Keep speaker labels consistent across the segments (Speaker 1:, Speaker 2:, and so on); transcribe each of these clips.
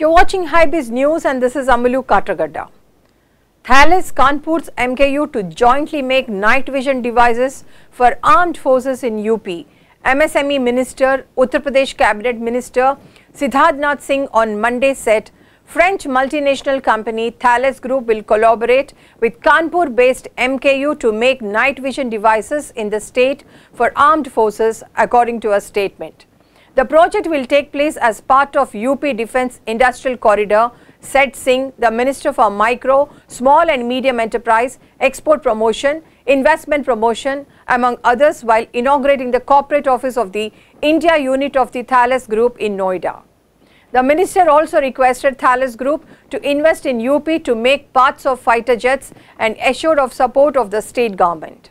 Speaker 1: You're watching Hybiz News and this is Amalu Katagadda. Thales Kanpur's MKU to jointly make night vision devices for armed forces in UP. MSME Minister, Uttar Pradesh Cabinet Minister Siddharth Singh on Monday said French multinational company Thales Group will collaborate with Kanpur-based MKU to make night vision devices in the state for armed forces according to a statement. The project will take place as part of UP Defence Industrial Corridor, said Singh, the Minister for Micro, Small and Medium Enterprise, Export Promotion, Investment Promotion, among others, while inaugurating the corporate office of the India unit of the Thales Group in Noida. The minister also requested Thales Group to invest in UP to make parts of fighter jets and assured of support of the state government.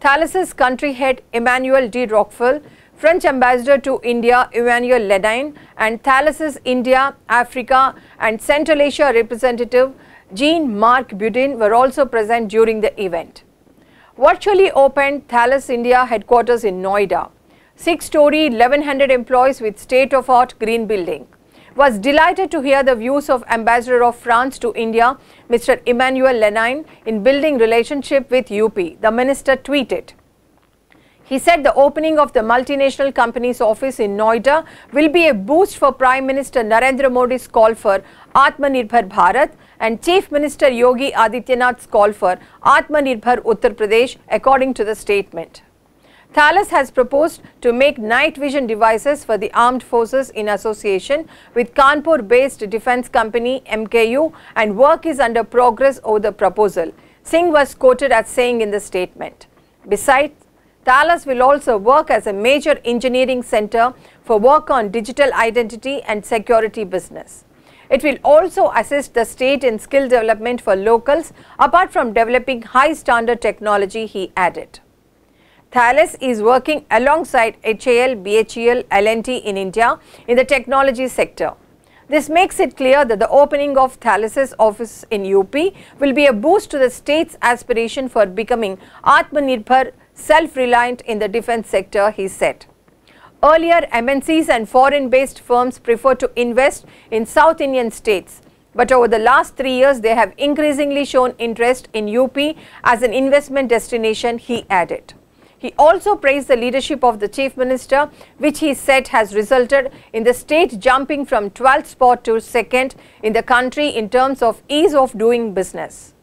Speaker 1: Thales's country head Emmanuel D. Rockville French ambassador to India Emmanuel Ledain and Thales India, Africa and Central Asia representative Jean-Marc Budin were also present during the event. Virtually opened Thales India headquarters in Noida, six-story 1100 employees with state-of-art green building was delighted to hear the views of Ambassador of France to India, Mr. Emmanuel Lenine, in building relationship with UP. The minister tweeted, he said the opening of the multinational company's office in Noida will be a boost for Prime Minister Narendra Modi's call for Atmanirbhar Bharat and Chief Minister Yogi Adityanath's call for Atmanirbhar Uttar Pradesh according to the statement. Thales has proposed to make night vision devices for the armed forces in association with Kanpur-based defense company MKU and work is under progress over the proposal. Singh was quoted as saying in the statement. Besides, Thales will also work as a major engineering center for work on digital identity and security business. It will also assist the state in skill development for locals apart from developing high standard technology, he added. Thales is working alongside HAL, BHEL, LNT in India in the technology sector. This makes it clear that the opening of Thales' office in UP will be a boost to the state's aspiration for becoming Atmanirbhar self-reliant in the defense sector, he said. Earlier, MNCs and foreign-based firms preferred to invest in South Indian states. But over the last three years, they have increasingly shown interest in UP as an investment destination, he added. He also praised the leadership of the Chief Minister, which he said has resulted in the state jumping from 12th spot to 2nd in the country in terms of ease of doing business.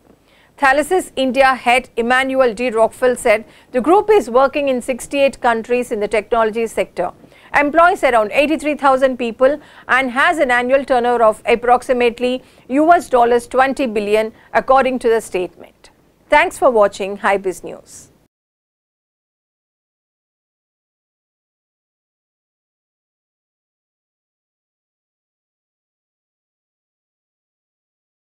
Speaker 1: Thales India head Emmanuel D. Rockfell said the group is working in 68 countries in the technology sector, employs around 83,000 people and has an annual turnover of approximately US dollars 20 billion according to the statement. Thanks for watching Business News.